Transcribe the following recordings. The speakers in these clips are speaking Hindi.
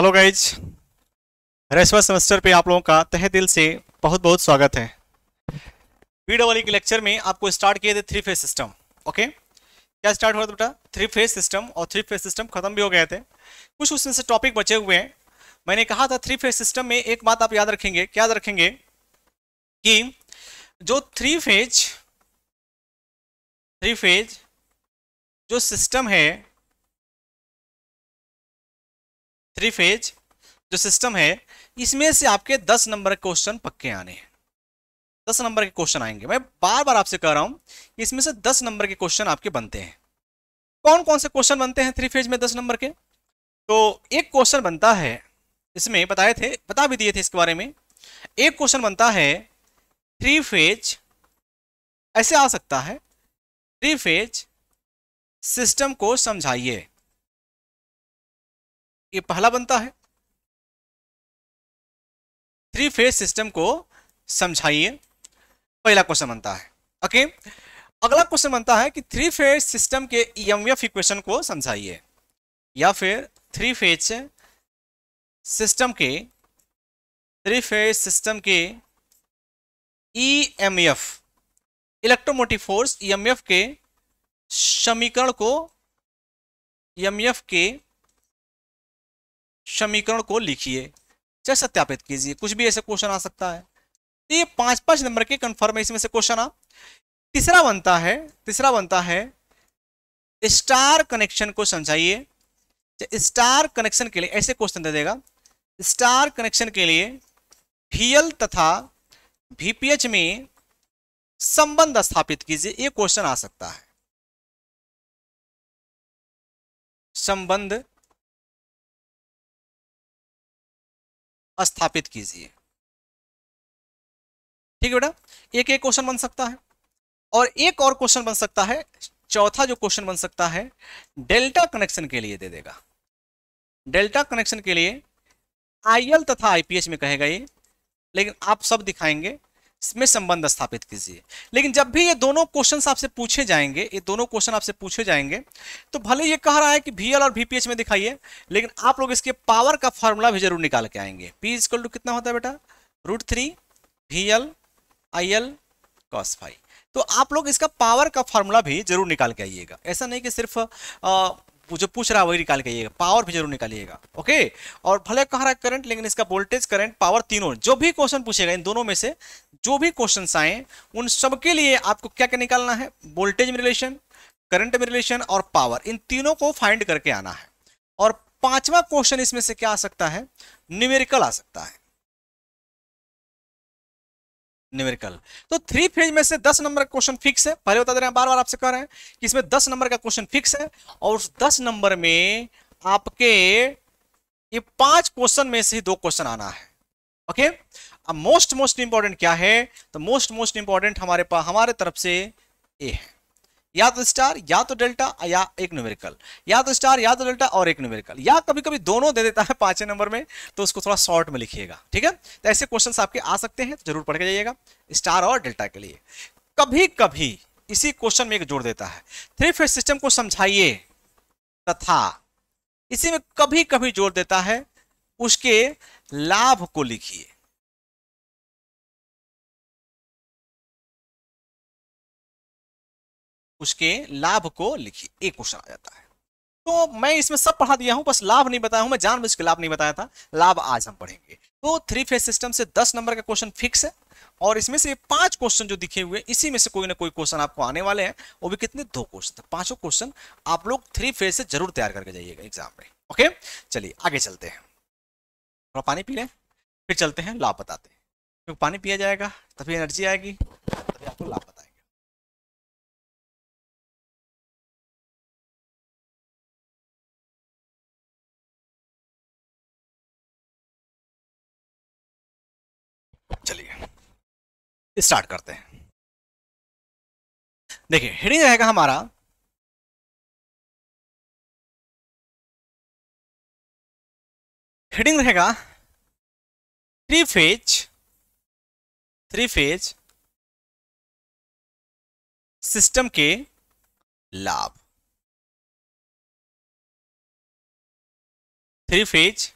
हेलो गाइज रेसवा सेमेस्टर पे आप लोगों का तहे दिल से बहुत बहुत स्वागत है बी डबल e के लेक्चर में आपको स्टार्ट किए थे थ्री फेज सिस्टम ओके क्या स्टार्ट हुआ था बेटा थ्री फेज सिस्टम और थ्री फेज सिस्टम खत्म भी हो गए थे कुछ उसमें से टॉपिक बचे हुए हैं मैंने कहा था थ्री फेज सिस्टम में एक बात आप याद रखेंगे क्या याद रखेंगे कि जो थ्री फेज थ्री फेज जो सिस्टम है थ्री फेज जो सिस्टम है इसमें से आपके दस नंबर के क्वेश्चन पक्के आने हैं दस नंबर के क्वेश्चन आएंगे मैं बार बार आपसे कह रहा हूँ इसमें से दस नंबर के क्वेश्चन आपके बनते हैं कौन कौन से क्वेश्चन बनते हैं थ्री फेज में दस नंबर के तो एक क्वेश्चन बनता है इसमें बताए थे बता भी दिए थे इसके बारे में एक क्वेश्चन बनता है थ्री फेज ऐसे आ सकता है थ्री फेज सिस्टम को समझाइए ये पहला बनता है थ्री फेज सिस्टम को समझाइए पहला क्वेश्चन बनता है ओके अगला क्वेश्चन बनता है कि थ्री फेज सिस्टम के ईएमएफ e इक्वेशन को समझाइए या फिर थ्री फेज सिस्टम के थ्री फेज सिस्टम के ईएमएफ इलेक्ट्रोमोटिव फोर्स ईएमएफ के समीकरण को ईएमएफ e के समीकरण को लिखिए चाहे सत्यापित कीजिए कुछ भी ऐसे क्वेश्चन आ सकता है तो ये पांच पांच नंबर के कन्फर्म में से क्वेश्चन आप तीसरा बनता है तीसरा बनता है स्टार कनेक्शन को समझाइए स्टार तो कनेक्शन के लिए ऐसे क्वेश्चन दे देगा स्टार कनेक्शन के लिए फीएल तथा भीपीएच में संबंध स्थापित कीजिए ये क्वेश्चन आ सकता है संबंध स्थापित कीजिए ठीक है बेटा एक एक क्वेश्चन बन सकता है और एक और क्वेश्चन बन सकता है चौथा जो क्वेश्चन बन सकता है डेल्टा कनेक्शन के लिए दे देगा डेल्टा कनेक्शन के लिए आईएल तथा आईपीएच में कहेगा ये लेकिन आप सब दिखाएंगे में संबंध स्थापित कीजिए लेकिन जब भी ये दोनों क्वेश्चन आपसे पूछे जाएंगे ये दोनों क्वेश्चन आपसे पूछे जाएंगे तो भले ये कह रहा है कि वी और वी में दिखाइए लेकिन आप लोग इसके पावर का फॉर्मूला भी जरूर निकाल के आएंगे पी इजकल टू कितना होता है बेटा root three V L I L cos five तो आप लोग इसका पावर का फॉर्मूला भी जरूर निकाल के आइएगा ऐसा नहीं कि सिर्फ आ, जो पूछ रहा है वही निकाल के पावर भी जरूर निकालिएगा ओके और भले कह रहा है करंट लेकिन इसका वोल्टेज करंट पावर तीनों जो भी क्वेश्चन पूछेगा इन दोनों में से जो भी क्वेश्चन आए उन सबके लिए आपको क्या क्या निकालना है वोल्टेज में रिलेशन करंट में रिलेशन और पावर इन तीनों को फाइंड करके आना है और पांचवा क्वेश्चन इसमें से क्या आ सकता है न्यूमेरिकल आ सकता है न्यूमेरिकल तो थ्री फेज में से दस नंबर का क्वेश्चन फिक्स है पहले बता दे रहे हैं बार बार आपसे कह रहे हैं कि इसमें दस नंबर का क्वेश्चन फिक्स है और उस दस नंबर में आपके ये पांच क्वेश्चन में से ही दो क्वेश्चन आना है ओके अब मोस्ट मोस्ट इंपॉर्टेंट क्या है तो मोस्ट मोस्ट इंपॉर्टेंट हमारे पास हमारे तरफ से ए है या तो स्टार या तो डेल्टा या एक न्यूमेरिकल या तो स्टार या तो डेल्टा और एक न्यूमेरिकल या कभी कभी दोनों दे देता है पांचवें नंबर में तो उसको थोड़ा शॉर्ट में लिखिएगा ठीक है तो ऐसे क्वेश्चन आपके आ सकते हैं तो जरूर पढ़ के जाइएगा स्टार और डेल्टा के लिए कभी कभी इसी क्वेश्चन में एक जोड़ देता है थ्री फेज सिस्टम को समझाइए तथा इसी में कभी कभी जोड़ देता है उसके लाभ को लिखिए उसके लाभ को लिखिए एक क्वेश्चन आ जाता है तो मैं इसमें सब पढ़ा दिया हूं बस लाभ नहीं बताया हूं मैं जान के लाभ नहीं बताया था लाभ आज हम पढ़ेंगे तो थ्री फेज सिस्टम से दस नंबर का क्वेश्चन फिक्स है और इसमें से पांच क्वेश्चन जो दिखे हुए इसी में से कोई ना कोई क्वेश्चन आपको आने वाले हैं वो भी कितने दो क्वेश्चन तो पांचों क्वेश्चन आप लोग थ्री फेज से जरूर तैयार करके जाइएगा एग्जाम में ओके चलिए आगे चलते हैं थोड़ा पानी पी लें फिर चलते हैं लाभ बताते हैं क्योंकि पानी पिया जाएगा तभी एनर्जी आएगी स्टार्ट करते हैं देखिए हेडिंग रहेगा हमारा हेडिंग रहेगा three phase three phase system के लाभ थ्री फेज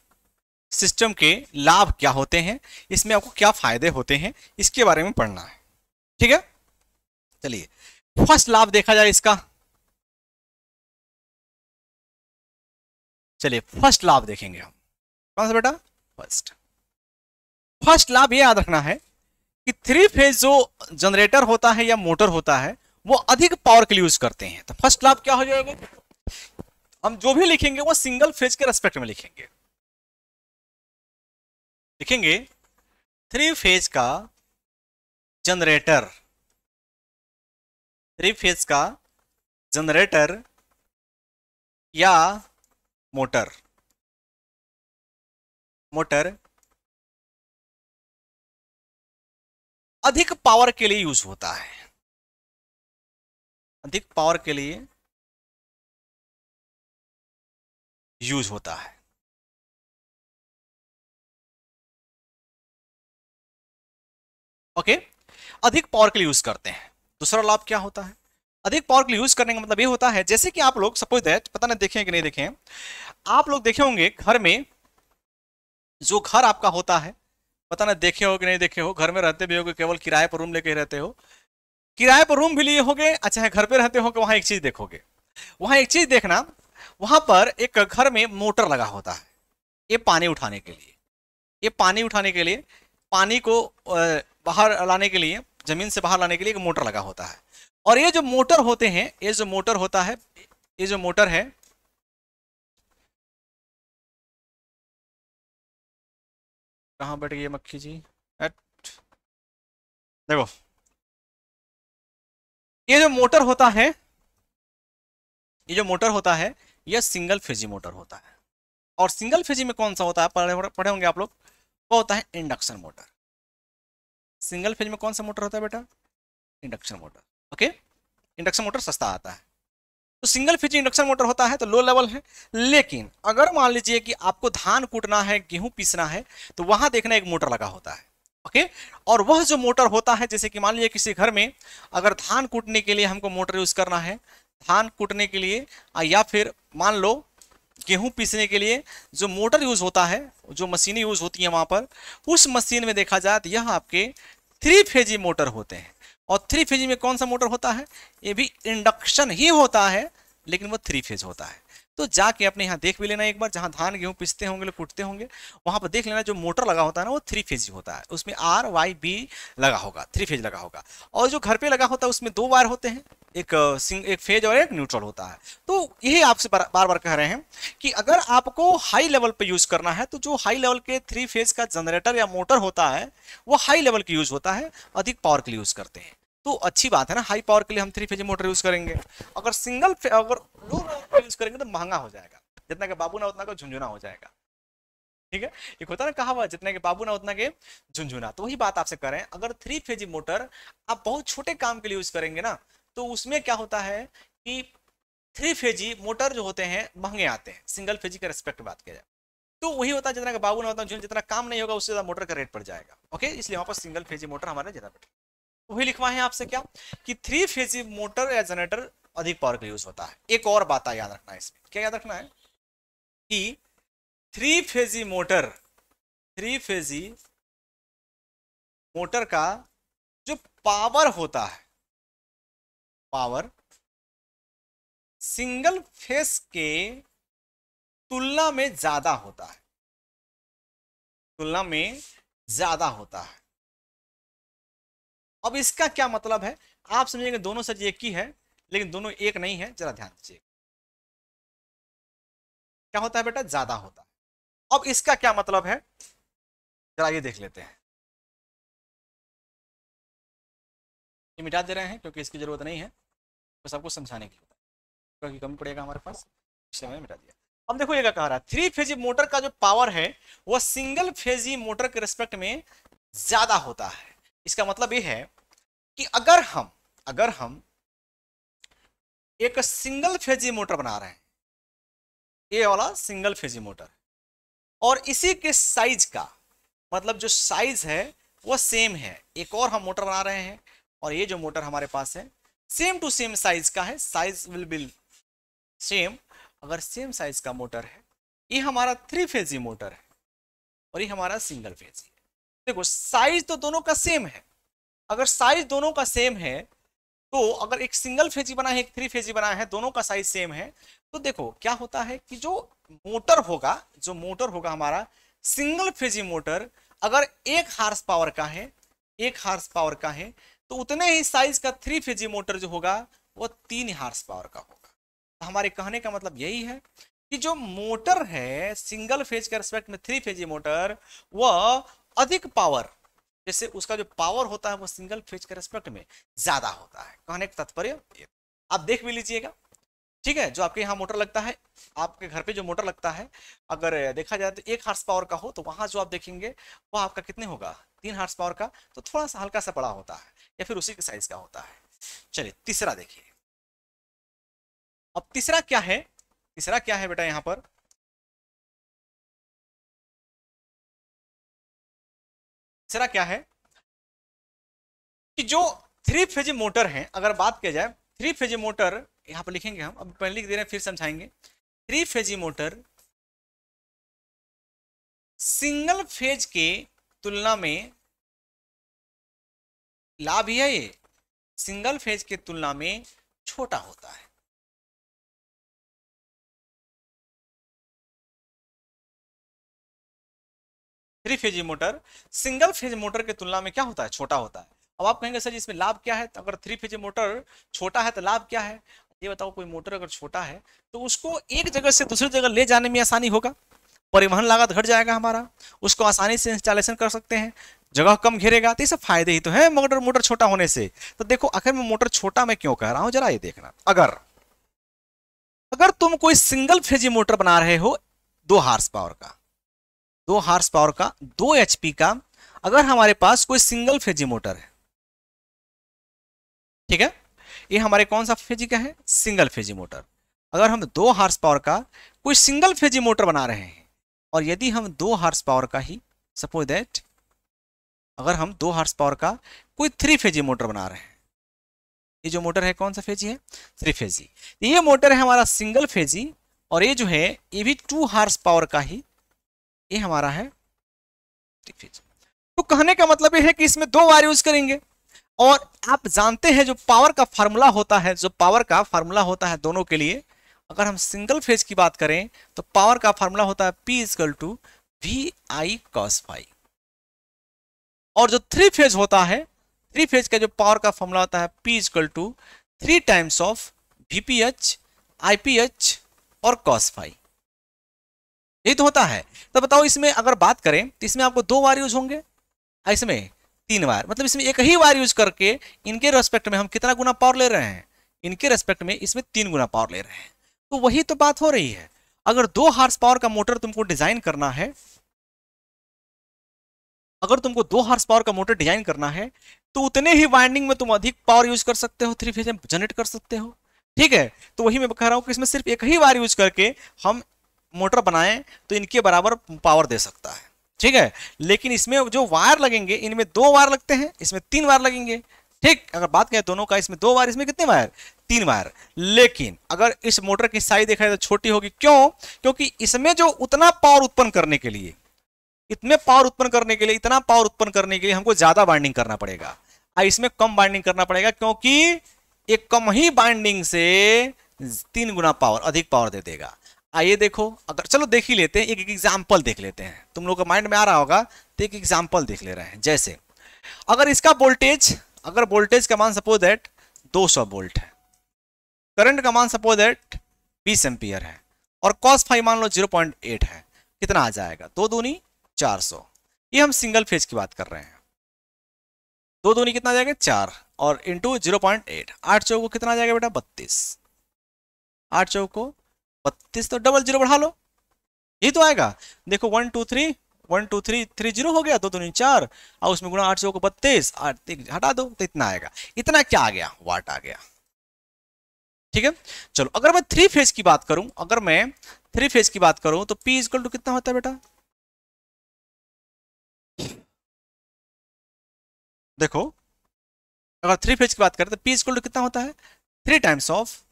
सिस्टम के लाभ क्या होते हैं इसमें आपको क्या फायदे होते हैं इसके बारे में पढ़ना है ठीक है चलिए फर्स्ट लाभ देखा जाए इसका चलिए फर्स्ट लाभ देखेंगे हम कौन सा बेटा फर्स्ट फर्स्ट लाभ ये याद रखना है कि थ्री फेज जो जनरेटर होता है या मोटर होता है वो अधिक पावर के लिए यूज करते हैं तो फर्स्ट लाभ क्या हो जाएगा हम जो भी लिखेंगे वो सिंगल फेज के रेस्पेक्ट में लिखेंगे देखेंगे थ्री फेज का जनरेटर थ्री फेज का जनरेटर या मोटर मोटर अधिक पावर के लिए यूज होता है अधिक पावर के लिए यूज होता है ओके अधिक पावर के लिए यूज करते हैं दूसरा लाभ क्या होता है अधिक पावर के लिए यूज करने का मतलब ये होता है जैसे कि आप लोग सपोज दैट पता नहीं देखें कि नहीं देखें आप लोग देखे होंगे घर में जो घर आपका होता है पता ना देखे हो कि नहीं देखे हो घर में रहते भी हो केवल किराए पर रूम लेके रहते हो किराए पर रूम भी लिए होगे अच्छा घर पे रहते हो कि वहां एक चीज देखोगे वहां एक चीज देखना वहां पर एक घर में मोटर लगा होता है ये पानी उठाने के लिए ये पानी उठाने के लिए पानी को बाहर लाने के लिए जमीन से बाहर लाने के लिए एक मोटर लगा होता है और ये जो मोटर होते हैं ये जो मोटर होता है ये जो मोटर है कहाँ बैठ गई मक्खी जी एट देखो ये जो मोटर होता है ये जो मोटर होता है यह सिंगल फेजी मोटर होता है और सिंगल फेजी में कौन सा होता है पढ़े होंगे आप लोग वो होता है इंडक्शन मोटर सिंगल फेज में कौन सा मोटर होता है बेटा induction motor okay induction motor सस्ता आता है तो सिंगल फेज इंडक्शन मोटर होता है तो लो लेवल है लेकिन अगर मान लीजिए कि आपको धान कूटना है गेहूं पीसना है तो वहां देखना एक मोटर लगा होता है ओके okay? और वह जो मोटर होता है जैसे कि मान लीजिए किसी घर में अगर धान कूटने के लिए हमको मोटर यूज करना है धान कूटने के लिए या फिर मान लो गेहूं पीसने के लिए जो मोटर यूज होता है जो मशीनें यूज होती हैं वहां पर उस मशीन में देखा जाए तो यह आपके थ्री फेजी मोटर होते हैं और थ्री फेजी में कौन सा मोटर होता है ये भी इंडक्शन ही होता है लेकिन वो थ्री फेज होता है तो जाके अपने यहाँ देख भी लेना एक बार जहाँ धान गेहूँ पिसते होंगे लोग कुटते होंगे वहाँ पर देख लेना जो मोटर लगा होता है ना वो थ्री फेज होता है उसमें आर वाई बी लगा होगा थ्री फेज लगा होगा और जो घर पर लगा होता है उसमें दो वायर होते हैं एक सिंग एक फेज और एक न्यूट्रल होता है तो यही आपसे बार बार कह रहे हैं कि अगर आपको हाई लेवल पे यूज करना है तो जो हाई लेवल के थ्री फेज का जनरेटर या मोटर होता है वो हाई लेवल के यूज होता है अधिक पावर के लिए यूज करते हैं तो अच्छी बात है ना हाई पावर के लिए हम थ्री फेज मोटर यूज करेंगे अगर सिंगल अगर लो पावर यूज करेंगे तो महंगा हो जाएगा जितना के बाबू ना उतना का झुंझुना हो जाएगा ठीक है एक होता ना कहा हुआ जितने के बाबू ना उतना के झुंझुना तो वही बात आपसे करें अगर थ्री फेज मोटर आप बहुत छोटे काम के लिए यूज करेंगे ना तो उसमें क्या होता है कि थ्री फेजी मोटर जो होते हैं महंगे आते हैं सिंगल फेजी के रेस्पेक्ट बात किया जाए तो वही होता है जितना का बाबू ना होता है जितना काम नहीं होगा उससे ज्यादा मोटर का रेट पड़ जाएगा ओके इसलिए वहाँ पर सिंगल फेजी मोटर हमारे ज्यादा बेटर वही लिखवा है आपसे क्या कि थ्री फेज मोटर या जनरेटर अधिक पावर का यूज होता है एक और बात याद रखना है इसमें क्या याद रखना है कि थ्री फेजी मोटर थ्री फेजी मोटर का जो पावर होता है पावर सिंगल फेस के तुलना में ज्यादा होता है तुलना में ज्यादा होता है अब इसका क्या मतलब है आप समझेंगे दोनों सच एक ही है लेकिन दोनों एक नहीं है जरा ध्यान दीजिए क्या होता है बेटा ज्यादा होता है अब इसका क्या मतलब है जरा ये देख लेते हैं ये मिटा दे रहे हैं क्योंकि इसकी जरूरत नहीं है तो सबको समझाने के लिए क्योंकि कम पड़ेगा हमारे पास इसलिए मैंने मिटा दिया अब देखो ये क्या कह रहा है थ्री फेजी मोटर का जो पावर है वह सिंगल फेजी मोटर के रिस्पेक्ट में ज्यादा होता है इसका मतलब ये है कि अगर हम अगर हम एक सिंगल फेजी मोटर बना रहे हैं ये वाला सिंगल फेजी मोटर और इसी के साइज का मतलब जो साइज है वो सेम है एक और हम मोटर बना रहे हैं और ये जो मोटर हमारे पास है सेम टू सेम साइज का है साइज विल बिल सेम अगर सेम साइज का मोटर है ये हमारा थ्री फेजी मोटर है और ये हमारा सिंगल फेजी देखो साइज तो दोनों का सेम है अगर साइज दोनों का सेम है तो अगर एक सिंगल फेजी बना है एक थ्री फेजी बना है दोनों का साइज सेम है तो देखो क्या होता है कि जो मोटर होगा जो मोटर होगा हमारा सिंगल फेजी मोटर अगर एक हार्स पावर का है एक हार्स पावर का है तो उतने ही साइज का थ्री फेजी मोटर जो होगा वो तीन हार्स पावर का होगा तो हमारे कहने का मतलब यही है कि जो मोटर है सिंगल फेज के रेस्पेक्ट में थ्री फेजी मोटर वह अधिक पावर जैसे उसका जो पावर होता है वो सिंगल फेज के रेस्पेक्ट में ज्यादा होता है कहने का तात्पर्य आप देख भी लीजिएगा ठीक है जो आपके यहाँ मोटर लगता है आपके घर पे जो मोटर लगता है अगर देखा जाए तो एक हार्स पावर का हो तो वहां जो आप देखेंगे वो आपका कितने होगा तीन हार्स पावर का तो थोड़ा सा हल्का सा बड़ा होता है या फिर उसी के साइज का होता है चलिए तीसरा देखिए अब तीसरा क्या है तीसरा क्या है बेटा यहाँ पर तीसरा क्या है कि जो थ्री फेज मोटर है अगर बात किया जाए थ्री फेज मोटर यहां पर लिखेंगे हम अब पहले लिख दे रहे हैं फिर समझाएंगे three phase motor single phase के तुलना में लाभ ही है ये सिंगल फेज के तुलना में छोटा होता है three phase motor single phase motor के तुलना में क्या होता है छोटा होता है अब आप कहेंगे सर इसमें लाभ क्या है तो अगर थ्री फेज मोटर छोटा है तो लाभ क्या है ये बताओ कोई मोटर अगर छोटा है तो उसको एक जगह से दूसरी जगह ले जाने में आसानी होगा परिवहन लागत घट जाएगा हमारा उसको आसानी से इंस्टॉलेशन कर सकते हैं जगह कम घेरेगा तो ये सब फायदे ही तो है मगर मोटर छोटा होने से तो देखो आखिर में मोटर छोटा मैं क्यों कह रहा हूं जरा ये देखना अगर अगर तुम कोई सिंगल फेजी मोटर बना रहे हो दो हार्स पावर का दो हार्स पावर का दो एच का अगर हमारे पास कोई सिंगल फेजी मोटर है ठीक है ये हमारे कौन सा फेजी का है सिंगल फेजी मोटर अगर हम दो हार्स पावर का कोई सिंगल फेजी मोटर बना रहे हैं और यदि हम दो हार्स पावर का ही सपोज दैट अगर हम दो हार्स पावर का कोई थ्री फेजी मोटर बना रहे हैं ये जो मोटर है कौन सा फेजी है थ्री फेजी ये मोटर है हमारा सिंगल फेजी और ये जो है ये भी टू हार्स पावर का ही ये हमारा है तो कहने का मतलब ये है कि इसमें दो वायर यूज करेंगे और आप जानते हैं जो पावर का फार्मूला होता है जो पावर का फार्मूला होता है दोनों के लिए अगर हम सिंगल फेज की बात करें तो पावर का फार्मूला होता है P is equal to V I cos phi और जो थ्री फेज होता है थ्री फेज का जो पावर का फार्मूला होता है P is equal to three times of V P H I P H और कॉस फाई यही तो होता है तो बताओ इसमें अगर बात करें तो इसमें आपको दो बार यूज होंगे हाँ, इसमें तीन बार मतलब इसमें एक ही बार यूज करके इनके रेस्पेक्ट में हम कितना गुना पावर ले रहे हैं इनके रेस्पेक्ट में इसमें तीन गुना पावर ले रहे हैं तो वही तो बात हो रही है अगर दो हार्स पावर का मोटर तुमको डिजाइन करना है अगर तुमको दो हार्स पावर का मोटर डिजाइन करना है तो उतने ही वाइंडिंग में तुम अधिक पावर यूज कर सकते हो थ्री फेज में जनरेट कर सकते हो ठीक है तो वही मैं कह रहा हूं कि इसमें सिर्फ एक ही वायर यूज करके हम मोटर बनाएं तो इनके बराबर पावर दे सकता है ठीक है लेकिन इसमें जो वायर लगेंगे इनमें दो वायर लगते हैं इसमें तीन वायर लगेंगे ठीक अगर बात करें दोनों का इसमें दो वायर इसमें कितने वायर तीन वायर लेकिन अगर इस मोटर की साइज देखा जाए तो छोटी होगी क्यों क्योंकि इसमें जो उतना पावर उत्पन्न करने के लिए इतने पावर उत्पन्न करने के लिए इतना पावर उत्पन्न करने के लिए हमको ज्यादा बाइंडिंग करना पड़ेगा और इसमें कम बाइंडिंग करना पड़ेगा क्योंकि एक कम ही बाइंडिंग से तीन गुना पावर अधिक पावर दे देगा आइए देखो अगर चलो देख ही लेते हैं एक एक एग्जाम्पल देख लेते हैं तुम लोग का माइंड में आ रहा होगा तो एक एग्जाम्पल देख ले रहे हैं जैसे अगर इसका वोल्टेज अगर वोल्टेज का मान सपोज दैट 200 वोल्ट है करंट का मान सपोज दैट 20 एम्पियर है और कॉस फाइव मान लो 0.8 है कितना आ जाएगा दो दूनी 400 ये हम सिंगल फेज की बात कर रहे हैं दो दूनी कितना आ जाएगा चार और इंटू जीरो पॉइंट एट आठ चौको कितना आ जाएगा बेटा बत्तीस आठ चौको बत्तीस तो डबल जीरो बढ़ा लो यही तो आएगा देखो one two three one two three three zero हो गया दो तो तीन चार और उसमें गुणा आठ सौ को बत्तीस हटा दो तो इतना आएगा इतना क्या आ गया वाट आ गया ठीक है चलो अगर मैं थ्री फेज की बात करूं अगर मैं थ्री फेज की बात करूं तो पी इजकल टू कितना होता है बेटा देखो अगर थ्री फेज की बात करें तो पी इजकल टू कितना होता है थ्री टाइम्स ऑफ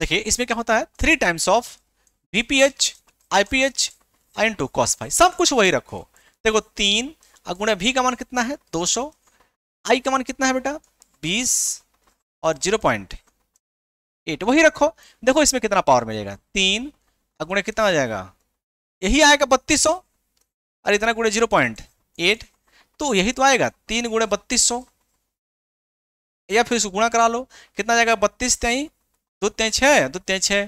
देखिए इसमें क्या होता है three times of V P H I P H I to cos five सब कुछ वही रखो देखो तीन गुणा भी का मान कितना है दो सौ आई का मान कितना है बेटा बीस और जीरो पॉइंट एट वही रखो देखो इसमें कितना पावर मिलेगा तीन अगुण कितना आ जाएगा यही आएगा बत्तीस सौ और इतना गुणे जीरो पॉइंट एट तो यही तो आएगा तीन गुणे बत्तीस सौ या फिर इसको गुणा करा लो कितना जाएगा बत्तीस तेई दू ते छः दू ते छः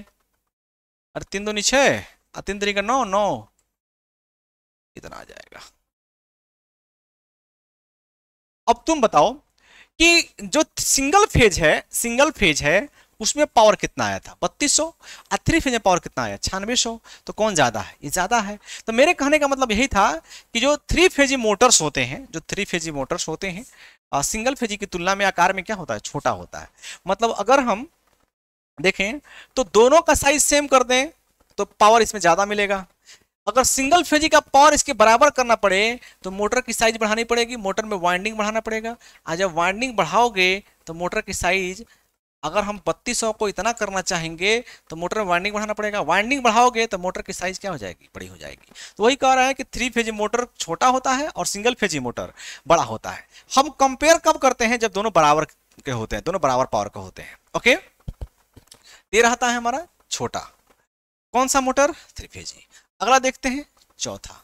अरे तीन दूनी छः और तीन तरीका नौ नौ इतना आ जाएगा अब तुम बताओ कि जो सिंगल फेज है सिंगल फेज है उसमें पावर कितना आया था बत्तीस सौ और थ्री फेज में पावर कितना आया छियानवे सौ तो कौन ज़्यादा है ये ज़्यादा है तो मेरे कहने का मतलब यही था कि जो थ्री फेजी मोटर्स होते हैं जो थ्री फेजी मोटर्स होते हैं सिंगल फेजी की तुलना में आकार में क्या होता है छोटा होता है मतलब अगर हम देखें तो दोनों का साइज सेम कर दें तो पावर इसमें ज़्यादा मिलेगा अगर सिंगल फेजी का पावर इसके बराबर करना पड़े तो मोटर की साइज बढ़ानी पड़ेगी मोटर में वाइंडिंग बढ़ाना पड़ेगा और जब वाइंडिंग बढ़ाओगे तो मोटर की साइज अगर हम बत्तीस को इतना करना चाहेंगे तो मोटर में वाइंडिंग बढ़ाना पड़ेगा वाइंडिंग बढ़ाओगे तो मोटर की साइज क्या हो जाएगी बड़ी हो जाएगी तो वही कह रहा है कि थ्री फेजी मोटर छोटा होता है और सिंगल फेजी मोटर बड़ा होता है हम कंपेयर कब करते हैं जब दोनों बराबर के होते हैं दोनों बराबर पावर के होते हैं ओके ये रहता है हमारा छोटा कौन सा मोटर थ्री फेज अगला देखते हैं चौथा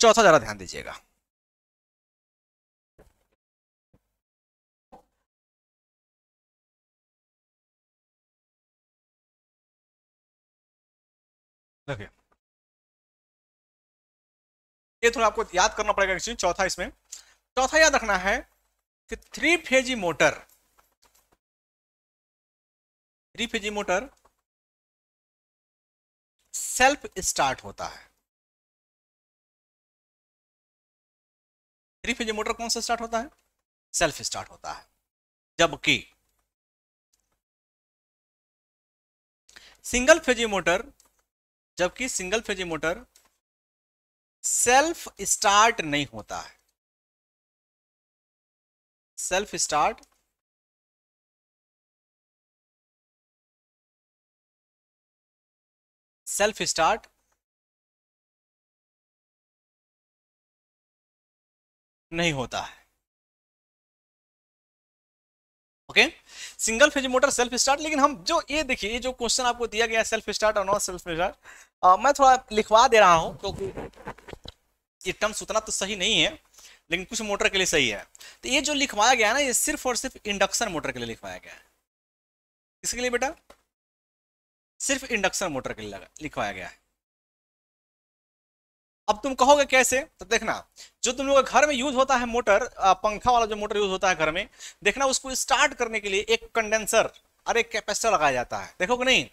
चौथा जरा ध्यान दीजिएगा ये थोड़ा आपको याद करना पड़ेगा चौथा इसमें चौथा याद रखना है कि थ्री फेजी मोटर थ्री फेजी मोटर सेल्फ स्टार्ट होता है थ्री फेजी मोटर कौन सा स्टार्ट होता है सेल्फ स्टार्ट होता है जबकि सिंगल फेजी मोटर जबकि सिंगल फेजी मोटर सेल्फ स्टार्ट नहीं होता है self start self start नहीं होता है okay single phase motor self start लेकिन हम जो ये देखिए जो क्वेश्चन आपको दिया गया सेल्फ स्टार्ट और नॉन सेल्फ स्टार्ट मैं थोड़ा लिखवा दे रहा हूं क्योंकि तो ये टर्म्स उतना तो सही नहीं है लेकिन कुछ मोटर के लिए सही है तो ये जो लिखवाया गया है ना ये सिर्फ और सिर्फ इंडक्शन मोटर के लिए लिखवाया गया है किसके लिए बेटा सिर्फ इंडक्शन मोटर के लिए लिखवाया गया है अब तुम कहोगे कैसे तो देखना जो तुम लोग घर में यूज होता है मोटर पंखा वाला जो मोटर यूज होता है घर में देखना उसको स्टार्ट करने के लिए एक कंडेंसर और एक कैपेसिटर लगाया जाता है देखोगे नहीं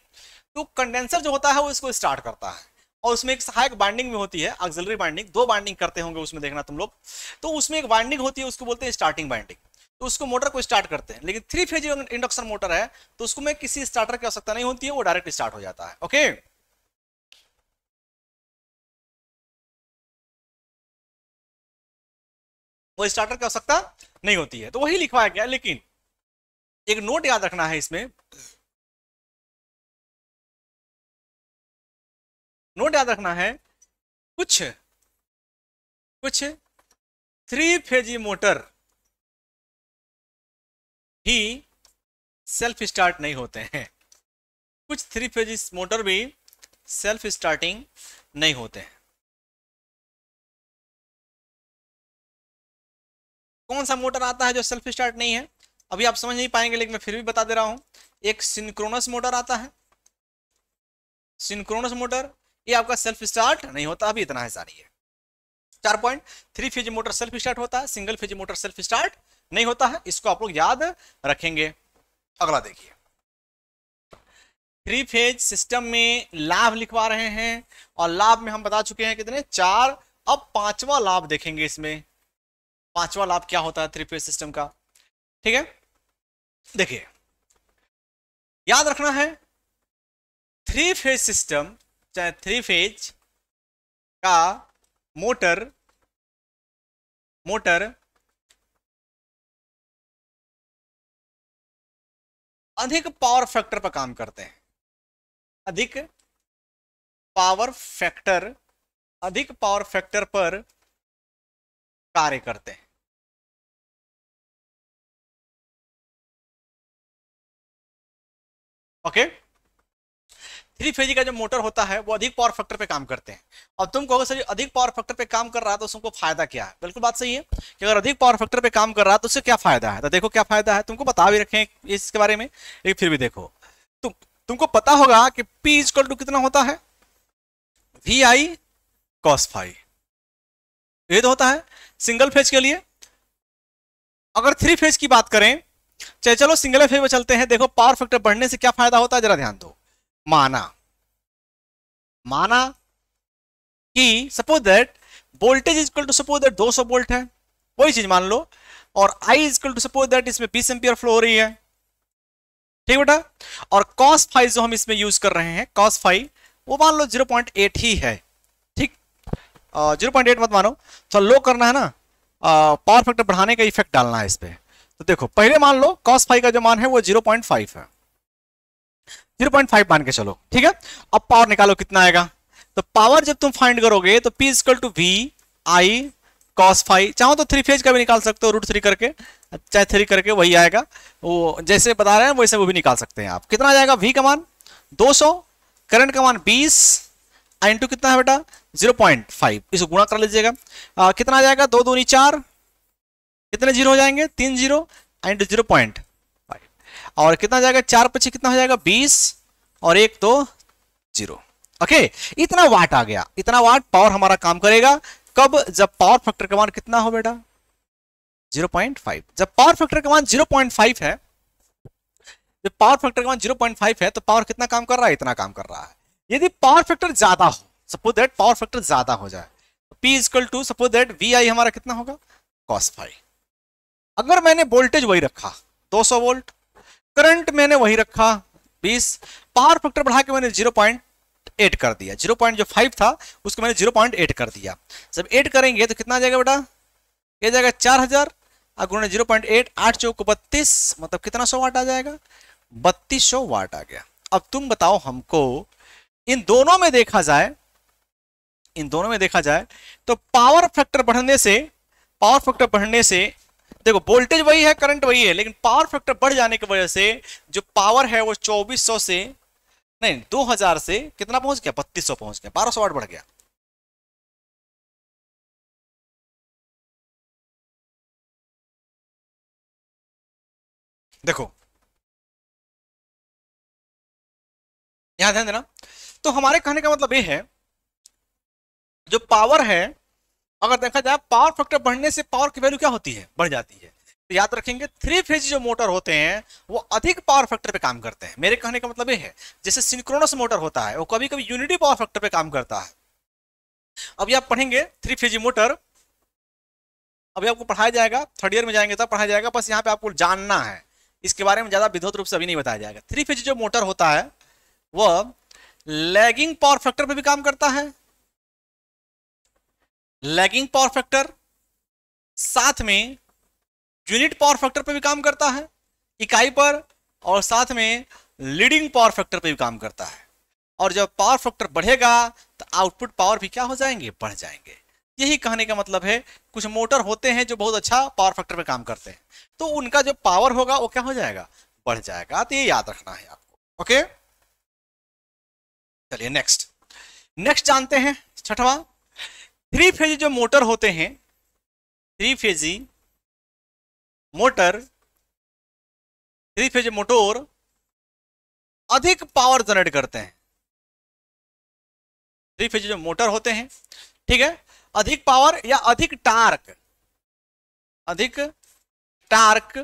तो कंडेंसर जो होता है वो इसको स्टार्ट करता है और उसमें एक सहायक बाइंडिंग भी होती है ऑक्सिलरी बाइंडिंग दो बाइंडिंग करते होंगे उसमें देखना तुम लोग तो उसमें एक बाइंडिंग होती है उसको बोलते हैं स्टार्टिंग बाइंडिंग तो उसको मोटर को स्टार्ट करते हैं लेकिन थ्री फेज इंडक्शन मोटर है तो उसको में किसी स्टार्टर की आवश्यकता नहीं होती है वो डायरेक्ट स्टार्ट हो जाता है ओके वो स्टार्टर की आवश्यकता नहीं होती है तो वही लिखवाया गया लेकिन एक नोट याद रखना है इसमें नोट याद रखना है कुछ कुछ थ्री फेजी मोटर ही सेल्फ स्टार्ट नहीं होते हैं कुछ थ्री फेजी मोटर भी सेल्फ स्टार्टिंग नहीं होते हैं कौन सा मोटर आता है जो सेल्फ स्टार्ट नहीं है अभी आप समझ नहीं पाएंगे लेकिन मैं फिर भी बता दे रहा हूं एक सिंक्रोनस मोटर आता है सिंक्रोनस मोटर ये आपका सेल्फ स्टार्ट नहीं होता अभी इतना हिस्सा नहीं है चार point three phase motor self start होता है single phase motor self start नहीं होता है इसको आप लोग याद रखेंगे अगला देखिए थ्री फेज सिस्टम में लाभ लिखवा रहे हैं और लाभ में हम बता चुके हैं कितने चार अब पांचवा लाभ देखेंगे इसमें पांचवा लाभ क्या होता है थ्री फेज सिस्टम का ठीक है देखिए याद रखना है थ्री फेज सिस्टम चाहे थ्री फेज का मोटर मोटर अधिक पावर फैक्टर पर काम करते हैं अधिक पावर फैक्टर अधिक पावर फैक्टर पर कार्य करते हैं ओके okay? थ्री फेजी का जो मोटर होता है वो अधिक पावर फैक्टर पे काम करते हैं अब तुम कहोगे सर अधिक पावर फैक्टर पे काम कर रहा है तो उसको फायदा क्या है बिल्कुल बात सही है कि अगर अधिक पावर फैक्टर पे काम कर रहा है तो उससे क्या फायदा है तो देखो क्या फायदा है तुमको बता भी रखें इसके बारे में लेकिन फिर भी देखो तुम तुमको पता होगा कि पी इजकल टू कितना होता है वी आई कॉस ये तो होता है सिंगल फेज के लिए अगर थ्री फेज की बात करें चाहे चलो सिंगल फेज में चलते हैं देखो पावर फैक्टर बढ़ने से क्या फायदा होता है जरा ध्यान दो माना माना कि suppose that voltage is equal to suppose that 200 volt है वही चीज मान लो और I is equal to suppose that इसमें 20 एम्पियर फ्लो हो रही है ठीक बेटा और कॉस फाइव जो हम इसमें यूज कर रहे हैं कॉस फाइव वो मान लो 0.8 ही है ठीक जीरो पॉइंट एट मत मानो तो लो करना है ना पावर फैक्टर बढ़ाने का इफेक्ट डालना है इस पर तो देखो पहले मान लो कॉस फाइव का जो मान है वो 0.5 है जीरो पॉइंट फाइव मान के चलो ठीक है अब पावर निकालो कितना आएगा तो पावर जब तुम फाइंड करोगे तो P is equal to V I cos five चाहो तो थ्री फेज का भी निकाल सकते हो रूट थ्री करके चाहे थ्री करके वही आएगा वो जैसे बता रहे हैं वैसे वो भी निकाल सकते हैं आप कितना आ जाएगा वी का मान दो सौ करंट का मान बीस टू कितना है बेटा जीरो पॉइंट फाइव इसको गुणा कर लीजिएगा कितना आ जाएगा दो दूनी चार कितने जीरो हो जाएंगे तीन जीरो टू जीरो पॉइंट और कितना जाएगा चार पच्चीस कितना हो जाएगा बीस और एक दो जीरो ओके इतना वाट आ गया इतना वाट पावर हमारा काम करेगा कब जब पावर फैक्टर का मान कितना हो बेटा 0.5 जब पावर फैक्टर का मान 0.5 है जब पावर फैक्टर का मान 0.5 है तो पावर कितना काम कर रहा है इतना काम कर रहा है यदि पावर फैक्टर ज्यादा हो सपोज दैट पावर फैक्टर ज्यादा हो जाए P is equal to suppose that V I हमारा कितना होगा कॉस फाइव अगर मैंने वोल्टेज वही रखा 200 वोल्ट करंट मैंने वही रखा 20 पावर फैक्टर बढ़ा के मैंने 0.8 कर दिया 0.5 था उसको मैंने 0.8 कर दिया जब 8 करेंगे तो कितना आ जाएगा बेटा ये जाएगा 4000 हजार अगर जीरो पॉइंट एट आठ चौक बत्तीस मतलब कितना सौ वाट आ जाएगा बत्तीस सौ वाट आ गया अब तुम बताओ हमको इन दोनों में देखा जाए इन दोनों में देखा जाए तो पावर फैक्टर बढ़ने से पावर फैक्टर बढ़ने से देखो वोल्टेज वही है करंट वही है लेकिन पावर फैक्टर बढ़ जाने की वजह से जो पावर है वो 2400 से नहीं 2000 से कितना पहुंच गया 3200 पहुंच गया 1200 वाट बढ़ गया देखो यहां ध्यान देना तो हमारे कहने का मतलब ये है जो पावर है अगर देखा जाए पावर फैक्टर बढ़ने से पावर की वैल्यू क्या होती है बढ़ जाती है तो याद रखेंगे थ्री फेज जो मोटर होते हैं वो अधिक पावर फैक्टर पे काम करते हैं मेरे कहने का मतलब ये है जैसे सिंक्रोनस मोटर होता है वो कभी कभी यूनिटी पावर फैक्टर पे काम करता है अभी आप पढ़ेंगे थ्री फेज मोटर अभी आपको पढ़ाया जाएगा थर्ड ईयर में जाएंगे तब पढ़ाया जाएगा बस यहाँ पे आपको जानना है इसके बारे में ज़्यादा विधोत रूप से अभी नहीं बताया जाएगा थ्री फेज जो मोटर होता है वह लैगिंग पावर फैक्टर पर भी काम करता है लैगिंग पावर फैक्टर साथ में यूनिट पावर फैक्टर पर भी काम करता है इकाई पर और साथ में लीडिंग पावर फैक्टर पर भी काम करता है और जब पावर फैक्टर बढ़ेगा तो आउटपुट पावर भी क्या हो जाएंगे बढ़ जाएंगे यही कहने का मतलब है कुछ मोटर होते हैं जो बहुत अच्छा पावर फैक्टर पे काम करते हैं तो उनका जो पावर होगा वो क्या हो जाएगा बढ़ जाएगा तो ये याद रखना है आपको ओके चलिए नेक्स्ट नेक्स्ट जानते हैं छठवा थ्री फेजी जो मोटर होते हैं थ्री फेजी मोटर थ्री फेज मोटोर अधिक पावर जनरेट करते हैं थ्री फेज जो मोटर होते हैं ठीक है अधिक पावर या अधिक टार्क अधिक टार्क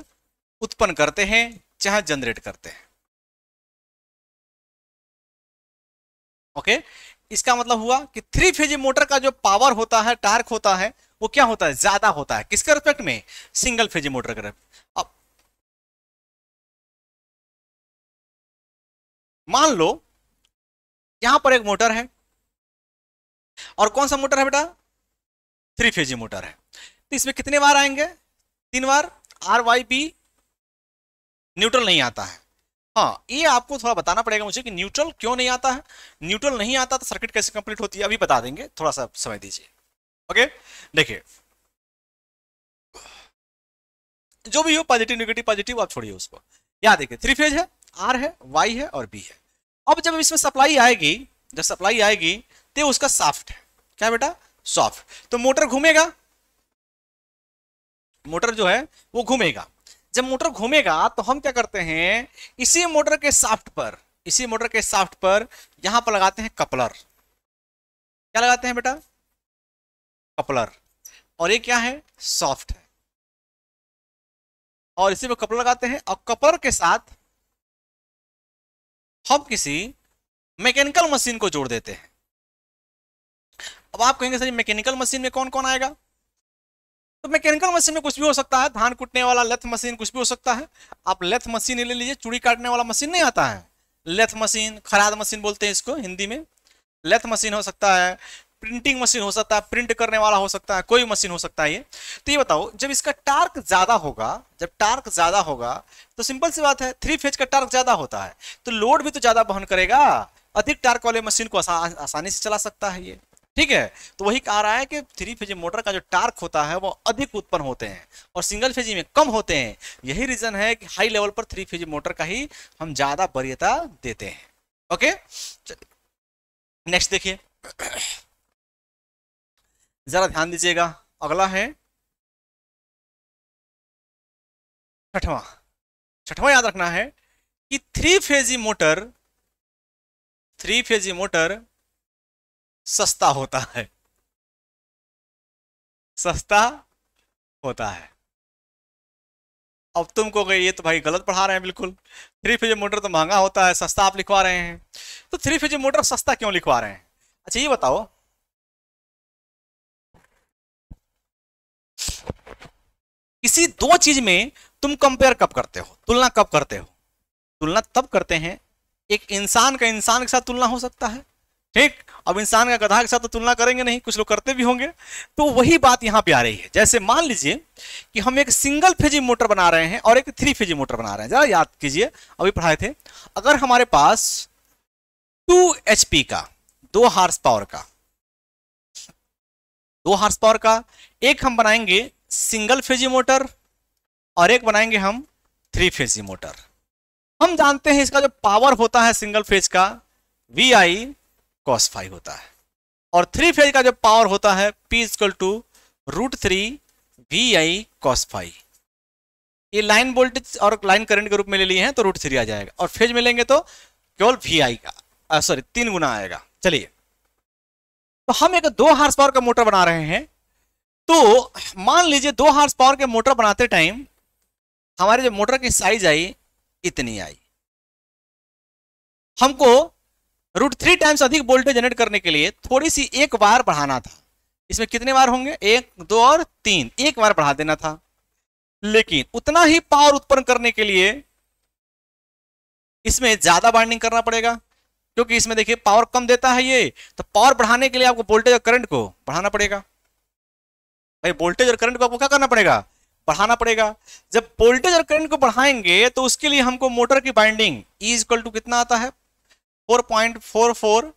उत्पन्न करते हैं चाहे जनरेट करते हैं ओके इसका मतलब हुआ कि थ्री फेज मोटर का जो पावर होता है टार्क होता है वो क्या होता है ज्यादा होता है किसके रिस्पेक्ट में सिंगल फेज मोटर के अब मान लो यहां पर एक मोटर है और कौन सा मोटर है बेटा थ्री फेज मोटर है तो इसमें कितने बार आएंगे तीन बार आर वाई पी न्यूट्रल नहीं आता है हाँ ये आपको थोड़ा बताना पड़ेगा मुझे कि न्यूट्रल क्यों नहीं आता है न्यूट्रल नहीं आता तो सर्किट कैसे कंप्लीट होती है अभी बता देंगे थोड़ा सा समय दीजिए ओके देखिए जो भी हो पॉजिटिव नेगेटिव पॉजिटिव आप छोड़िए उसको यहाँ देखिए थ्री फेज है आर है वाई है और बी है अब जब इसमें सप्लाई आएगी जब सप्लाई आएगी तो उसका सॉफ्ट है क्या बेटा सॉफ्ट तो मोटर घूमेगा मोटर जो है वो घूमेगा जब मोटर घूमेगा तो हम क्या करते हैं इसी मोटर के साफ्ट पर इसी मोटर के साफ्ट पर यहां पर लगाते हैं कपलर क्या लगाते हैं बेटा कपलर और ये क्या है सॉफ्ट है और इसी में कपलर लगाते हैं और कपलर के साथ हम किसी मैकेनिकल मशीन को जोड़ देते हैं अब आप कहेंगे सर मैकेनिकल मशीन में कौन कौन आएगा तो मैकेनिकल मशीन में कुछ भी हो सकता है धान कूटने वाला लेथ मशीन कुछ भी हो सकता है आप लेथ मशीन ही ले लीजिए चूड़ी काटने वाला मशीन नहीं आता है लेथ मशीन खराद मशीन बोलते हैं इसको हिंदी में लेथ मशीन हो सकता है प्रिंटिंग मशीन हो सकता है प्रिंट करने वाला हो सकता है कोई मशीन हो सकता है ये तो ये बताओ जब इसका टार्क ज़्यादा होगा जब टार्क ज़्यादा होगा तो सिंपल सी बात है थ्री फेज का टार्क ज़्यादा होता है तो लोड भी तो ज़्यादा बहन करेगा अधिक टार्क वाले मशीन को आसानी से चला सकता है ये ठीक है तो वही कहा रहा है कि थ्री फेजी मोटर का जो टार्क होता है वो अधिक उत्पन्न होते हैं और सिंगल फेजी में कम होते हैं यही रीजन है कि हाई लेवल पर थ्री फेजी मोटर का ही हम ज्यादा वरीयता देते हैं ओके नेक्स्ट देखिए जरा ध्यान दीजिएगा अगला है छठवा छठवा याद रखना है कि थ्री फेजी मोटर थ्री फेजी मोटर सस्ता होता है सस्ता होता है अब तुम कहोगे ये तो भाई गलत पढ़ा रहे हैं बिल्कुल थ्री फेज मोटर तो महंगा होता है सस्ता आप लिखवा रहे हैं तो थ्री फेज मोटर सस्ता क्यों लिखवा रहे हैं अच्छा ये बताओ किसी दो चीज में तुम कंपेयर कब करते हो तुलना कब करते हो तुलना तब करते हैं एक इंसान का इंसान के साथ तुलना हो सकता है ठीक अब इंसान का गधा के साथ तो तुलना करेंगे नहीं कुछ लोग करते भी होंगे तो वही बात यहाँ पे आ रही है जैसे मान लीजिए कि हम एक सिंगल फेजी मोटर बना रहे हैं और एक थ्री फेजी मोटर बना रहे हैं जरा याद कीजिए अभी पढ़ाए थे अगर हमारे पास टू एच का दो हार्स पावर का दो हार्स पावर का एक हम बनाएंगे सिंगल फेजी मोटर और एक बनाएंगे हम थ्री फेजी मोटर हम जानते हैं इसका जो पावर होता है सिंगल फेज का वी आई कॉस फाइव होता है और थ्री फेज का जो पावर होता है P is equal to root three V I cos phi ये लाइन वोल्टेज और लाइन करंट के रूप में ले लिए हैं तो रूट थ्री आ जाएगा और फेज में लेंगे तो केवल वी आई का सॉरी तीन गुना आएगा चलिए तो हम एक दो हार्स पावर का मोटर बना रहे हैं तो मान लीजिए दो हार्स पावर के मोटर बनाते टाइम हमारे जो मोटर की साइज आई इतनी आई हमको रूट थ्री टाइम्स अधिक वोल्टेज जनरेट करने के लिए थोड़ी सी एक बार बढ़ाना था इसमें कितने बार होंगे एक दो और तीन एक बार बढ़ा देना था लेकिन उतना ही पावर उत्पन्न करने के लिए इसमें ज्यादा बाइंडिंग करना पड़ेगा क्योंकि इसमें देखिए पावर कम देता है ये तो पावर बढ़ाने के लिए आपको वोल्टेज और करंट को बढ़ाना पड़ेगा भाई वोल्टेज और करंट को आपको क्या करना पड़ेगा बढ़ाना पड़ेगा जब वोल्टेज और करंट को बढ़ाएंगे तो उसके लिए हमको मोटर की बाइंडिंग इज इक्वल टू कितना आता है four point four four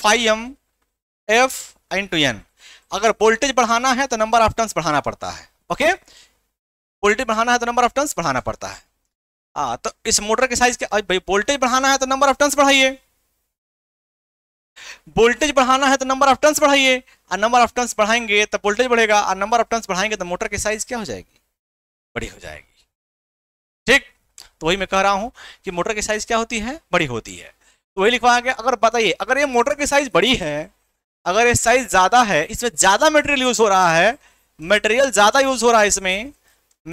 phi M F two N अगर वोल्टेज बढ़ाना है तो नंबर ऑफ टर्न्स बढ़ाना पड़ता है ओके वोल्टेज बढ़ाना है तो नंबर ऑफ टर्न्स बढ़ाना पड़ता है आ, हाँ, तो इस मोटर के साइज के भाई वोल्टेज बढ़ाना है तो नंबर ऑफ टर्न्स बढ़ाइए वोल्टेज बढ़ाना है तो नंबर ऑफ टर्न्स बढ़ाइए और नंबर ऑफ टर्न्स बढ़ाएंगे तो वोल्टेज बढ़ेगा और नंबर ऑफ टर्न्स बढ़ाएंगे तो मोटर की साइज क्या हो जाएगी बड़ी हो जाएगी ठीक तो वही मैं कह रहा हूं कि मोटर की साइज क्या होती है बड़ी होती है तो वही लिखवाया गया अगर बताइए अगर ये मोटर की साइज बड़ी है अगर ये साइज ज़्यादा है इसमें ज़्यादा मटेरियल यूज़ हो रहा है मटेरियल ज़्यादा यूज़ हो रहा है इसमें